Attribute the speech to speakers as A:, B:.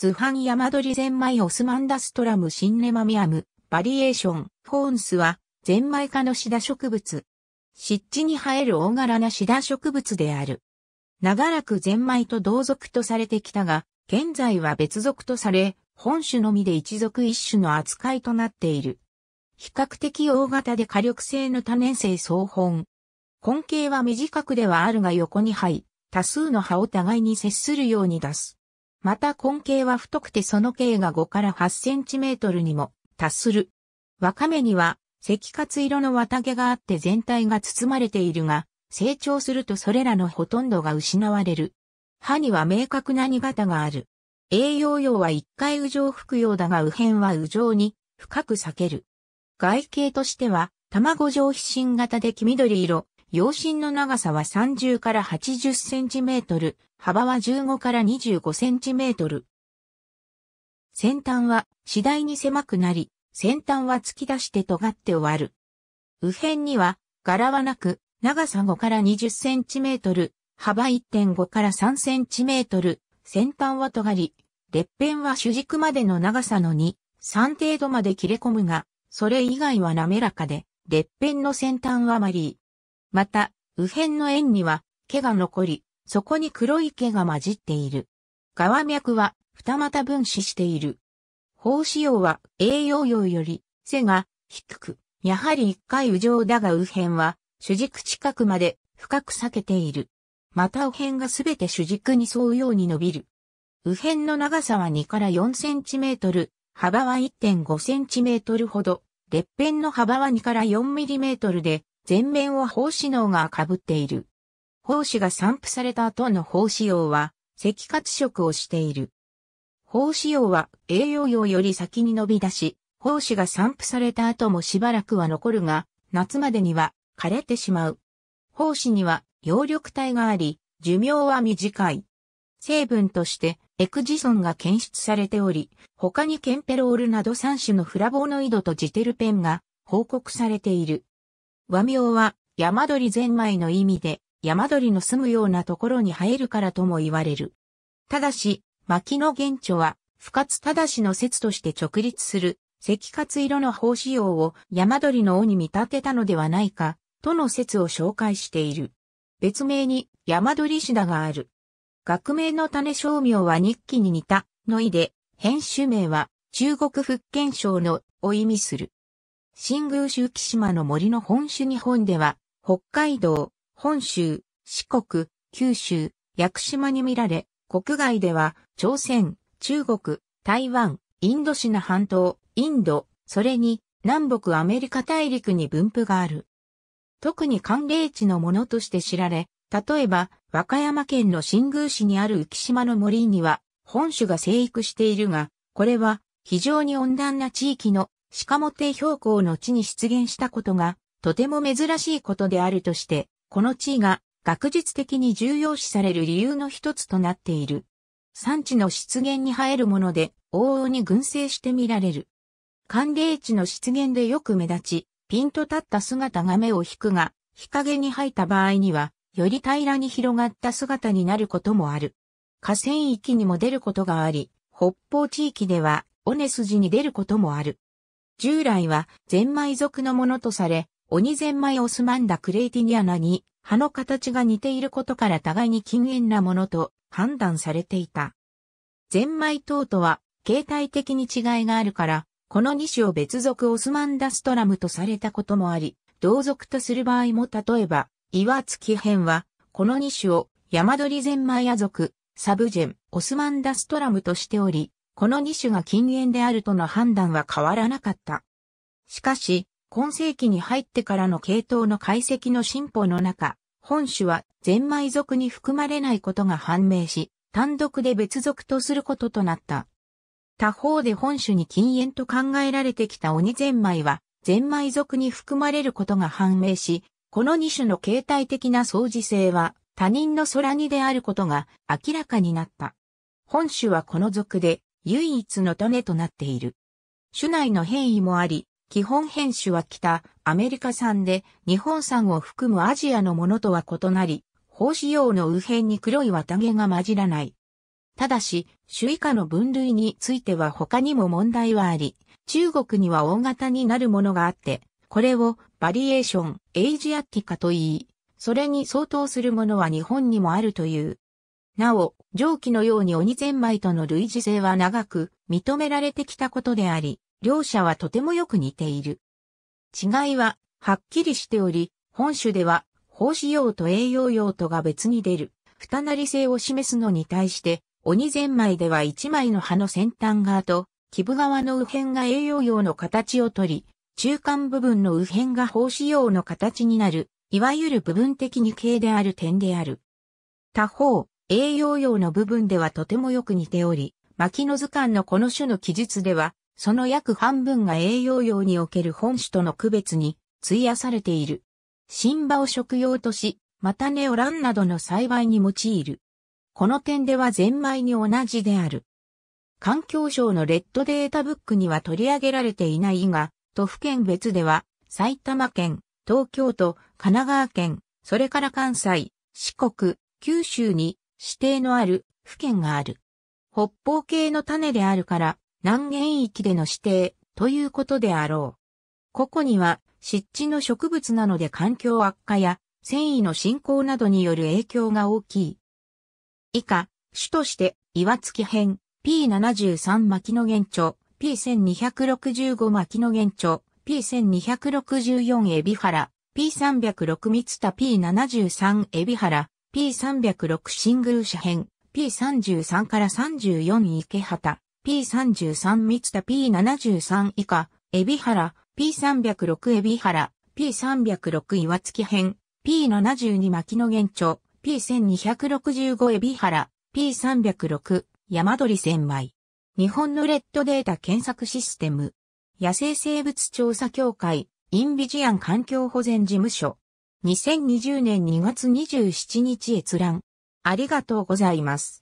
A: 図ハ山鳥ゼンマイオスマンダストラムシンネマミアム、バリエーション、フォーンスは、ゼンマイ科のシダ植物。湿地に生える大柄なシダ植物である。長らくゼンマイと同族とされてきたが、現在は別族とされ、本種のみで一族一種の扱いとなっている。比較的大型で火力性の多年生総本。根茎は短くではあるが横に這い、多数の葉を互いに接するように出す。また根茎は太くてその径が5から8センチメートルにも達する。わかめには赤活色の綿毛があって全体が包まれているが、成長するとそれらのほとんどが失われる。歯には明確な荷型がある。栄養用は一回右上服用だが右辺は右上に深く裂ける。外形としては卵状皮疹型で黄緑色、陽身の長さは30から80センチメートル、幅は15から25センチメートル。先端は次第に狭くなり、先端は突き出して尖って終わる。右辺には柄はなく、長さ5から20センチメートル、幅1.5から3センチメートル、先端は尖り、列辺は主軸までの長さの2、3程度まで切れ込むが、それ以外は滑らかで、列辺の先端はマリー。また、右辺の円には毛が残り、そこに黒い毛が混じっている。側脈は二股分子している。胞子葉は栄養葉より背が低く、やはり一回右上だが右辺は主軸近くまで深く裂けている。また右辺がすべて主軸に沿うように伸びる。右辺の長さは2から4センチメートル、幅は1.5センチメートルほど、列辺の幅は2から4ミリメートルで、全面を胞子脳が被っている。胞子が散布された後の胞子葉は、赤褐色をしている。胞子葉は栄養用より先に伸び出し、胞子が散布された後もしばらくは残るが、夏までには枯れてしまう。胞子には葉緑体があり、寿命は短い。成分としてエクジソンが検出されており、他にケンペロールなど3種のフラボノイドとジテルペンが報告されている。和名は、山鳥ゼンマイの意味で、山鳥の住むようなところに生えるからとも言われる。ただし、牧野原著は、不活津しの説として直立する、赤活色の法使用を山鳥の尾に見立てたのではないか、との説を紹介している。別名に山鳥シダがある。学名の種商名は日記に似た、の意で、編集名は中国福建省のを意味する。新宮州木島の森の本種日本では、北海道、本州、四国、九州、屋久島に見られ、国外では、朝鮮、中国、台湾、インドシナ半島、インド、それに、南北アメリカ大陸に分布がある。特に寒冷地のものとして知られ、例えば、和歌山県の新宮市にある浮島の森には、本種が生育しているが、これは非常に温暖な地域の鹿低標高の地に出現したことが、とても珍しいことであるとして、この地位が学術的に重要視される理由の一つとなっている。産地の出現に生えるもので、往々に群生して見られる。寒冷地の出現でよく目立ち、ピンと立った姿が目を引くが、日陰に入った場合には、より平らに広がった姿になることもある。河川域にも出ることがあり、北方地域では、尾根筋に出ることもある。従来はゼンマイ族のものとされ、鬼ゼンマイオスマンダクレイティニアナに葉の形が似ていることから互いに禁煙なものと判断されていた。ゼンマイ等とは形態的に違いがあるから、この2種を別属オスマンダストラムとされたこともあり、同族とする場合も例えば、岩月編は、この2種を山鳥ゼンマイア族、サブジェン、オスマンダストラムとしており、この2種が禁煙であるとの判断は変わらなかった。しかし、今世紀に入ってからの系統の解析の進歩の中、本種はゼンマイ族に含まれないことが判明し、単独で別属とすることとなった。他方で本種に禁煙と考えられてきた鬼ゼンマイは、ゼンマイ族に含まれることが判明し、この2種の形態的な相似性は他人の空にであることが明らかになった。本種はこの族で、唯一の種となっている。種内の変異もあり、基本変種は北アメリカ産で日本産を含むアジアのものとは異なり、胞子葉の右辺に黒い綿毛が混じらない。ただし、種以下の分類については他にも問題はあり、中国には大型になるものがあって、これをバリエーション、エイジアッティカと言い、それに相当するものは日本にもあるという。なお、上記のように鬼ゼンマイとの類似性は長く認められてきたことであり、両者はとてもよく似ている。違いは、はっきりしており、本種では、胞子用と栄養用とが別に出る、二なり性を示すのに対して、鬼ゼンマイでは一枚の葉の先端側と、基部側の右辺が栄養用の形をとり、中間部分の右辺が胞子用の形になる、いわゆる部分的に形である点である。他方、栄養用の部分ではとてもよく似ており、牧野図鑑のこの種の記述では、その約半分が栄養用における本種との区別に費やされている。新葉を食用とし、またネオランなどの栽培に用いる。この点ではゼンマイに同じである。環境省のレッドデータブックには取り上げられていないが、都府県別では、埼玉県、東京都、神奈川県、それから関西、四国、九州に指定のある府県がある。北方系の種であるから、南原域での指定ということであろう。ここには湿地の植物なので環境悪化や繊維の進行などによる影響が大きい。以下、主として岩月編 P73 牧野原町 P1265 牧野原町 P1264 海老原 P306 三田 P73 海老原 P306 シングル車編、P33 から34池畑、P33 三田 P73 以下、海老原、P306 海老原、P306 岩月編、P72 牧野玄町、P1265 海老原、P306 山鳥千枚。日本のレッドデータ検索システム。野生生物調査協会、インビジアン環境保全事務所。2020年2月27日閲覧。ありがとうございます。